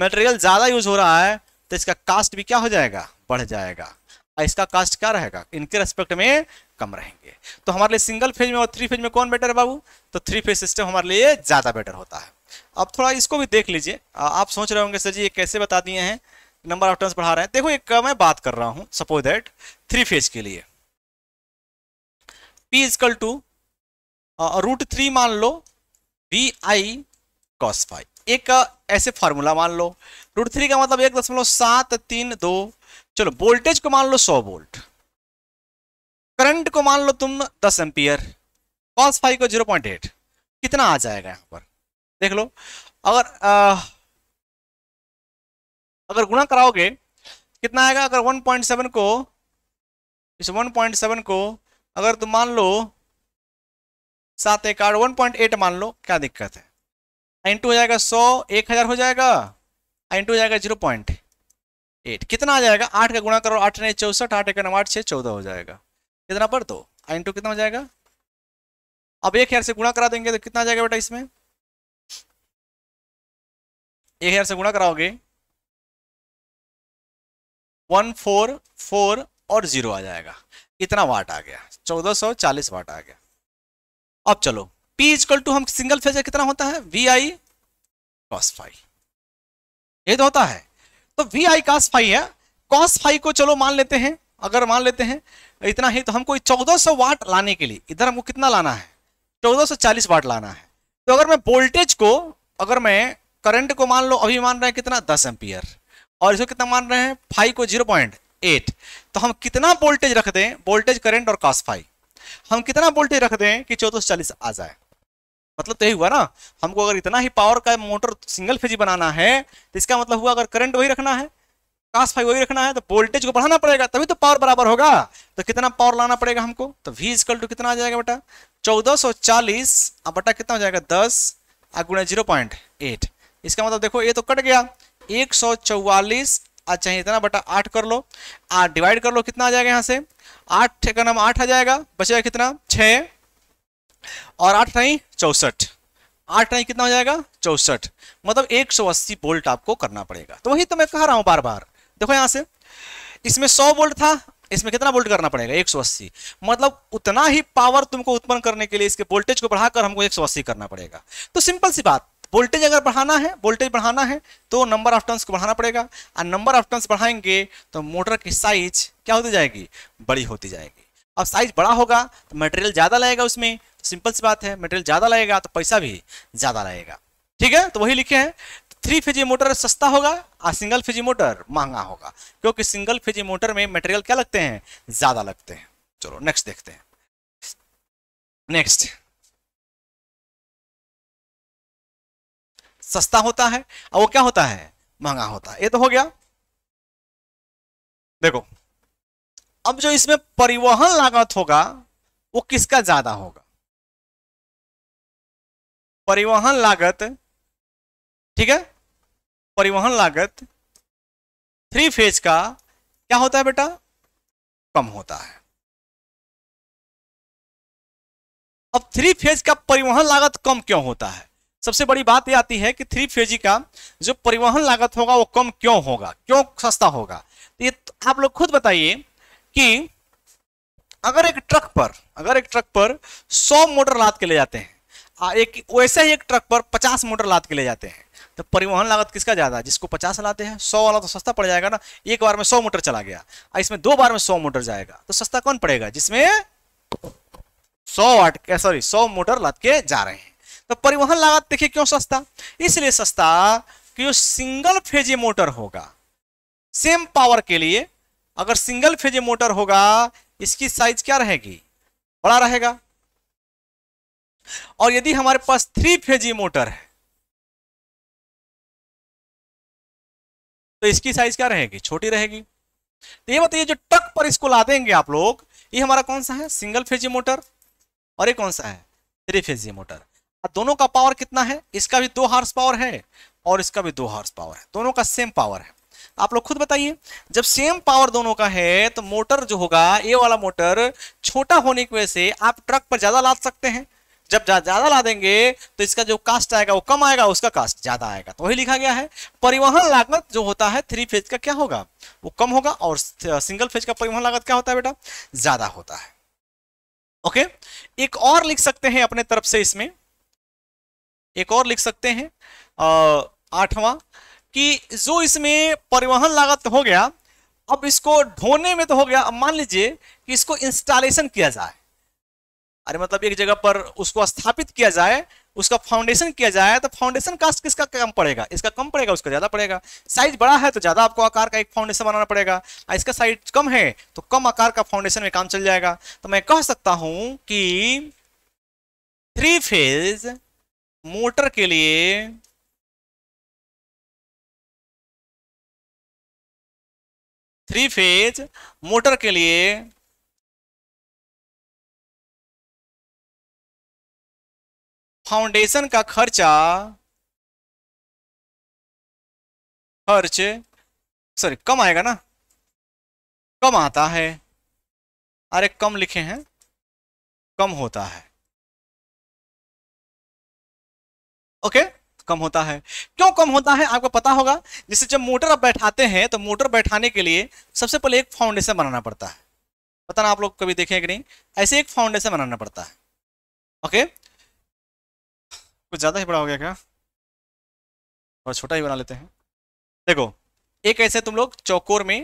मटेरियल ज़्यादा यूज़ हो रहा है तो इसका कास्ट भी क्या हो जाएगा बढ़ जाएगा और इसका कास्ट क्या रहेगा इनके रेस्पेक्ट में कम रहेंगे तो हमारे लिए सिंगल फेज में और थ्री फेज में कौन बेटर है बाबू तो थ्री फेज सिस्टम हमारे लिए ज़्यादा बेटर होता है अब थोड़ा इसको भी देख लीजिए आप सोच रहे होंगे सर जी ये कैसे बता दिए हैं नंबर ऑफ टर्न्स पढ़ा रहे हैं देखो एक मैं बात कर रहा हूँ सपोज दैट थ्री फेज के लिए P is equal to root three मान लो वी आई कॉस फाइव एक uh, ऐसे फार्मूला मान लो रूट थ्री का मतलब एक दशमलव सात तीन दो चलो वोल्टेज को मान लो सौ वोल्ट करंट को मान लो तुम दस एम्पियर कॉस फाइव को जीरो पॉइंट एट कितना आ जाएगा यहाँ पर देख लो अगर आ, uh, अगर गुणा कराओगे कितना आएगा अगर वन पॉइंट सेवन को इस वन पॉइंट सेवन को अगर तुम तो मान लो सात एक आठ वन पॉइंट एट मान लो क्या दिक्कत है इंटू हो जाएगा सौ एक हज़ार हो जाएगा इंटू हो जाएगा जीरो पॉइंट एट कितना आ जाएगा आठ का गुणा करो आठ नहीं चौसठ आठ एक नौ आठ छः चौदह हो जाएगा कितना पर एन तो? इंटू कितना हो जाएगा अब एक हज़ार से गुणा करा देंगे तो कितना आ जाएगा बेटा इसमें एक हज़ार से गुणा कराओगे वन फोर फोर और ज़ीरो आ जाएगा इतना वाट आ गया चालीस वाट आ गया अब चलो P इजकल टू हम सिंगल फेज कितना होता है वी आई कॉस फाइव ये तो होता है तो वी आई कॉस फाइव है कॉस फाइव को चलो मान लेते हैं अगर मान लेते हैं इतना ही तो हमको 1400 वाट लाने के लिए इधर हमको कितना लाना है 1440 वाट लाना है तो अगर मैं वोल्टेज को अगर मैं करंट को मान लो अभी मान रहे हैं कितना दस एम्पियर और इसको कितना मान रहे हैं फाइव को जीरो पॉइंट एट तो हम कितना वोल्टेज रख दें वोल्टेज करंट और कॉस फाइव हम कितना वोल्टेज रख दें कि चौदह सौ चालीस आ जाए मतलब तो यही हुआ ना हमको अगर इतना ही पावर का मोटर सिंगल फेज बनाना है तो इसका मतलब हुआ अगर करंट वही रखना है कास फाइव वही रखना है तो वोल्टेज को बढ़ाना पड़ेगा तभी तो पावर बराबर होगा तो कितना पावर लाना पड़ेगा हमको तो वी इजकल टू कितना आ जाएगा बेटा चौदह सौ चालीस अब बटा कितना हो जाएगा दस गुणा जीरो पॉइंट एट इसका मतलब देखो ये तो कट गया एक सौ चौवालीस आज चाहिए इतना बटा आठ कर लो आठ डिवाइड कर लो कितना आ जाएगा यहाँ से आठ का नाम आठ आ जाएगा बचेगा कितना छ और आठ नहीं चौसठ आठ नहीं कितना हो जाएगा चौसठ मतलब एक सौ अस्सी बोल्ट आपको करना पड़ेगा तो वही तो मैं कह रहा हूँ बार बार देखो यहाँ से इसमें सौ बोल्ट था इसमें कितना बोल्ट करना पड़ेगा एक सौ अस्सी मतलब उतना ही पावर तुमको उत्पन्न करने के लिए इसके वोल्टेज को बढ़ाकर हमको एक सौ अस्सी करना पड़ेगा तो सिंपल सी बात वोल्टेज अगर बढ़ाना है वोल्टेज बढ़ाना है तो नंबर ऑफ टर्न्स को बढ़ाना पड़ेगा और नंबर ऑफ टर्न्स बढ़ाएंगे तो मोटर की साइज क्या होती जाएगी बड़ी होती जाएगी अब साइज बड़ा होगा तो मटेरियल ज़्यादा लगेगा उसमें सिंपल सी बात है मटेरियल ज़्यादा लगेगा तो पैसा भी ज़्यादा लगेगा ठीक है तो वही लिखे हैं थ्री फेजी मोटर सस्ता होगा और सिंगल फेजी मोटर महंगा होगा क्योंकि सिंगल फेजी मोटर में मटेरियल क्या लगते हैं ज़्यादा लगते हैं चलो नेक्स्ट देखते हैं नेक्स्ट सस्ता होता है और वो क्या होता है महंगा होता है ये तो हो गया देखो अब जो इसमें परिवहन लागत होगा वो किसका ज्यादा होगा परिवहन लागत ठीक है परिवहन लागत थ्री फेज का क्या होता है बेटा कम होता है अब थ्री फेज का परिवहन लागत कम क्यों होता है सबसे बड़ी बात यह आती है कि थ्री फेजी का जो परिवहन लागत होगा वो कम क्यों होगा क्यों सस्ता होगा तो ये तो आप लोग खुद बताइए कि अगर एक ट्रक पर अगर एक ट्रक पर 100 मोटर लाद के ले जाते हैं एक वैसे ही एक ट्रक पर 50 मोटर लाद के ले जाते हैं तो परिवहन लागत किसका ज्यादा जिसको 50 लाते हैं 100 वाला तो सस्ता पड़ जाएगा ना एक बार में 100 मोटर चला गया और इसमें दो बार में 100 मोटर जाएगा तो सस्ता कौन पड़ेगा जिसमें 100 वाट सॉरी 100 मोटर लाद के जा रहे हैं तो परिवहन लागत देखिए क्यों सस्ता इसलिए सस्ता कि जो सिंगल फेज मोटर होगा सेम पावर के लिए अगर सिंगल फेज मोटर होगा इसकी साइज क्या रहेगी बड़ा रहेगा और यदि हमारे पास थ्री फेजी मोटर है तो इसकी साइज क्या रहेगी छोटी रहेगी तो ये बताइए जो टक पर इसको ला देंगे आप लोग ये हमारा कौन सा है सिंगल फेजी मोटर और ये कौन सा है थ्री फेजी मोटर दोनों का पावर कितना है इसका भी दो हार्स पावर है और इसका भी दो हार्स पावर है दोनों का सेम पावर है आप लोग खुद बताइए जब सेम पावर दोनों का है तो मोटर जो होगा ये वाला मोटर छोटा होने की वजह से आप ट्रक पर ज्यादा लाद सकते हैं जब ज्यादा ला देंगे तो इसका जो कास्ट आएगा वो कम आएगा उसका कास्ट ज्यादा आएगा तो वही लिखा गया है परिवहन लागत जो होता है थ्री फेज का क्या होगा वो कम होगा और सिंगल फेज का परिवहन लागत क्या होता है बेटा ज्यादा होता है ओके एक और लिख सकते हैं अपने तरफ से इसमें एक और लिख सकते हैं आठवां कि जो इसमें परिवहन लागत हो गया अब इसको ढोने में तो हो गया अब मान लीजिए कि इसको इंस्टॉलेशन किया जाए अरे मतलब एक जगह पर उसको स्थापित किया जाए उसका फाउंडेशन किया जाए तो फाउंडेशन कास्ट किसका कम पड़ेगा इसका कम पड़ेगा उसका ज्यादा पड़ेगा साइज बड़ा है तो ज्यादा आपको आकार का एक फाउंडेशन बनाना पड़ेगा इसका साइज कम है तो कम आकार का फाउंडेशन में काम चल जाएगा तो मैं कह सकता हूं कि थ्री फेज मोटर के लिए थ्री फेज मोटर के लिए फाउंडेशन का खर्चा खर्च सॉरी कम आएगा ना कम आता है अरे कम लिखे हैं कम होता है ओके कम होता है क्यों कम होता है आपको पता होगा जैसे जब मोटर आप बैठाते हैं तो मोटर बैठाने के लिए सबसे पहले एक फाउंडेशन बनाना पड़ता है पता ना आप लोग कभी देखें कि नहीं ऐसे एक फाउंडेशन बनाना पड़ता है ओके कुछ ज़्यादा ही बड़ा हो गया क्या और छोटा ही बना लेते हैं देखो एक ऐसे तुम लोग चौकोर में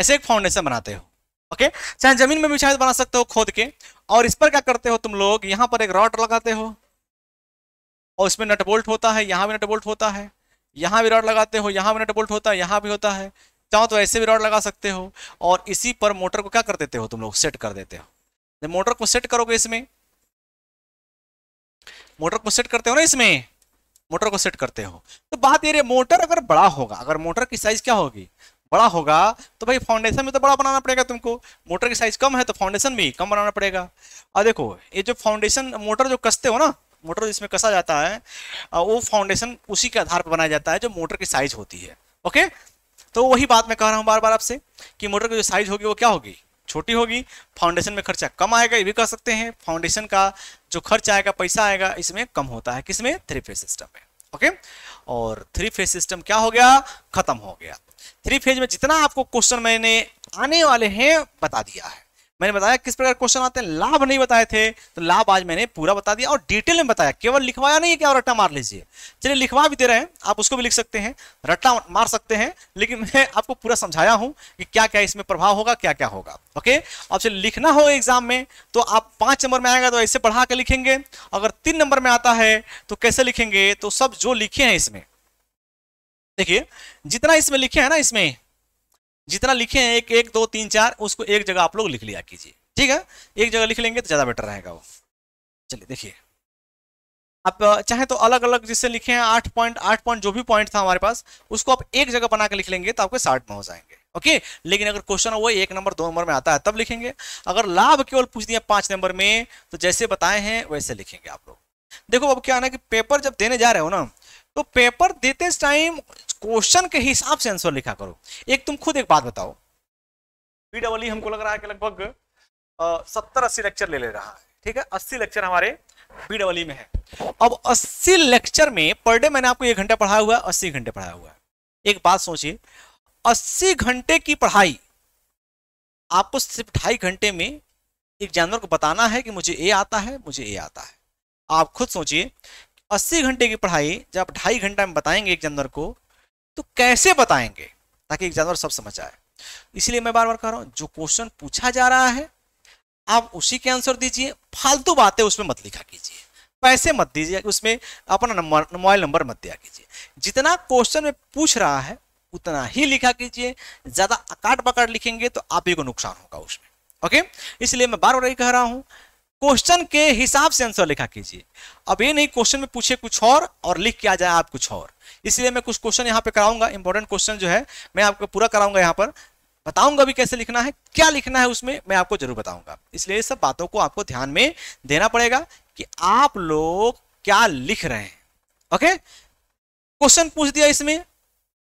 ऐसे एक फाउंडेशन बनाते हो ओके चाहे जमीन में भी तो बना सकते हो खोद के और इस पर क्या करते हो तुम लोग यहाँ पर एक रॉड लगाते हो और इसमें नट बोल्ट होता है यहाँ भी नट बोल्ट होता है यहाँ भी रॉड लगाते हो यहाँ भी नट बोल्ट होता है यहाँ भी होता है चाहो तो ऐसे भी रॉड लगा सकते हो और इसी पर मोटर को क्या कर देते हो तुम लोग सेट कर देते हो जब मोटर को सेट करोगे इसमें मोटर को सेट करते हो ना इसमें मोटर को सेट करते हो तो बात ये मोटर अगर बड़ा होगा अगर मोटर की साइज क्या होगी बड़ा होगा तो भाई फाउंडेशन में तो बड़ा बनाना पड़ेगा तुमको मोटर की साइज कम है तो फाउंडेशन भी कम बनाना पड़ेगा और देखो ये जो फाउंडेशन मोटर जो कसते हो ना मोटर जिसमें कसा जाता है वो फाउंडेशन उसी के आधार पर बनाया जाता है जो मोटर की साइज होती है ओके तो वही बात मैं कह रहा हूँ बार बार आपसे कि मोटर की जो साइज होगी वो क्या होगी छोटी होगी फाउंडेशन में खर्चा कम आएगा ये भी कह सकते हैं फाउंडेशन का जो खर्च आएगा पैसा आएगा इसमें कम होता है किसमें थ्री फेज सिस्टम में ओके और थ्री फेज सिस्टम क्या हो गया खत्म हो गया थ्री फेज में जितना आपको क्वेश्चन मैंने आने वाले हैं बता दिया है मैंने बताया किस प्रकार क्वेश्चन आते हैं लाभ नहीं बताए थे तो लाभ आज मैंने पूरा बता दिया और डिटेल में बताया केवल लिखवाया नहीं है क्या रट्टा मार लीजिए चलिए लिखवा भी दे रहे हैं आप उसको भी लिख सकते हैं रट्टा मार सकते हैं लेकिन मैं आपको पूरा समझाया हूं कि क्या क्या इसमें प्रभाव होगा क्या क्या होगा ओके अब चलिए लिखना हो एग्जाम में तो आप पांच नंबर में आएगा तो ऐसे पढ़ा के लिखेंगे अगर तीन नंबर में आता है तो कैसे लिखेंगे तो सब जो लिखे हैं इसमें देखिए जितना इसमें लिखे हैं ना इसमें जितना लिखे हैं एक एक दो तीन चार उसको एक जगह आप लोग लिख लिया कीजिए ठीक है एक जगह लिख लेंगे तो ज़्यादा बेटर रहेगा वो चलिए देखिए आप चाहे तो अलग अलग जिससे लिखे हैं आठ पॉइंट आठ पॉइंट जो भी पॉइंट था हमारे पास उसको आप एक जगह बना के लिख लेंगे तो आपके साठ में हो जाएंगे ओके लेकिन अगर क्वेश्चन वो एक नंबर दो नंबर में आता है तब लिखेंगे अगर लाभ केवल पूछ दिया पांच नंबर में तो जैसे बताए हैं वैसे लिखेंगे आप लोग देखो अब क्या ना कि पेपर जब देने जा रहे हो ना तो पेपर देते टाइम क्वेश्चन के हिसाब से आंसर लिखा करो एक तुम खुद एक बात बताओ पी डबल e हमको लग रहा है कि लगभग सत्तर अस्सी लेक्चर ले ले रहा है ठीक है अस्सी लेक्चर हमारे पी डबल e में है अब अस्सी लेक्चर में पर डे मैंने आपको एक घंटा पढ़ाया हुआ है अस्सी घंटे पढ़ाया हुआ है एक बात सोचिए अस्सी घंटे की पढ़ाई आपको सिर्फ ढाई घंटे में एक जानवर को बताना है कि मुझे ए आता है मुझे ए आता है आप खुद सोचिए अस्सी घंटे की पढ़ाई जब आप ढाई घंटा में बताएंगे एक जानवर को तो कैसे बताएंगे ताकि एक जानवर सब समझ आए इसलिए मैं बार बार कह रहा हूँ जो क्वेश्चन पूछा जा रहा है आप उसी के आंसर दीजिए फालतू बातें उसमें मत लिखा कीजिए पैसे मत दीजिए उसमें अपना मोबाइल नंबर मत दिया कीजिए जितना क्वेश्चन में पूछ रहा है उतना ही लिखा कीजिए ज़्यादा अकाट पकड़ लिखेंगे तो आप ही को नुकसान होगा उसमें ओके इसलिए मैं बार बार यही कह रहा हूँ क्वेश्चन के हिसाब से आंसर लिखा कीजिए अब ये नहीं क्वेश्चन में पूछे कुछ और और लिख के आ जाए आप कुछ और इसलिए मैं कुछ क्वेश्चन यहाँ पे कराऊंगा इंपॉर्टेंट क्वेश्चन जो है मैं आपको पूरा कराऊंगा यहाँ पर बताऊंगा भी कैसे लिखना है क्या लिखना है उसमें मैं आपको जरूर बताऊंगा इसलिए सब बातों को आपको ध्यान में देना पड़ेगा कि आप लोग क्या लिख रहे हैं ओके क्वेश्चन पूछ दिया इसमें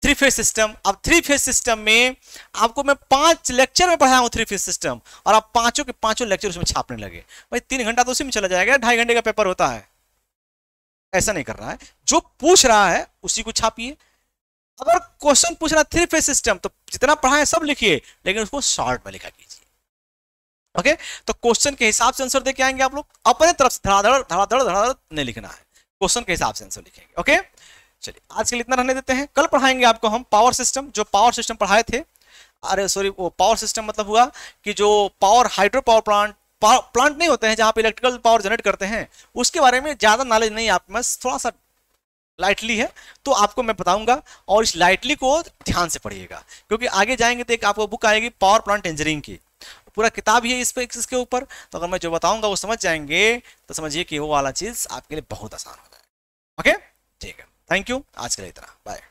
थ्री फेज सिस्टम अब थ्री फेज सिस्टम में आपको मैं पांच लेक्चर में पढ़ाया हूँ थ्री फेज सिस्टम और आप पांचों के पांचों लेक्चर उसमें छापने लगे भाई तीन घंटा तो उसी में चला जाएगा ढाई घंटे का पेपर होता है ऐसा नहीं कर रहा है जो पूछ रहा है उसी को छापिए अगर क्वेश्चन पूछ रहा थ्री फेज सिस्टम तो जितना पढ़ाए सब लिखिए लेकिन उसको शॉर्ट में लिखा कीजिए ओके okay? तो क्वेश्चन के हिसाब से आंसर देके आएंगे आप लोग अपने तरफ से धड़ाधड़ धड़ाधड़ धड़ाधड़ नहीं लिखना है क्वेश्चन के हिसाब से आंसर लिखेंगे ओके okay? चलिए आज के लिए इतना रहने देते हैं कल पढ़ाएंगे आपको हम पावर सिस्टम जो पावर सिस्टम पढ़ाए थे अरे सॉरी वो पावर सिस्टम मतलब हुआ कि जो power hydro power plant plant नहीं होते हैं जहाँ पे इलेक्ट्रिकल पावर जनरेट करते हैं उसके बारे में ज़्यादा नॉलेज नहीं आप में थोड़ा सा लाइटली है तो आपको मैं बताऊंगा और इस लाइटली को ध्यान से पढ़िएगा क्योंकि आगे जाएंगे तो एक आपको बुक आएगी पावर प्लांट इंजीनियरिंग की पूरा किताब ही है इस पर इसके ऊपर तो अगर मैं जो बताऊँगा वो समझ जाएंगे तो समझिए कि वो वाला चीज़ आपके लिए बहुत आसान हो जाएगा ओके ठीक है थैंक यू आज के लिए इतना बाय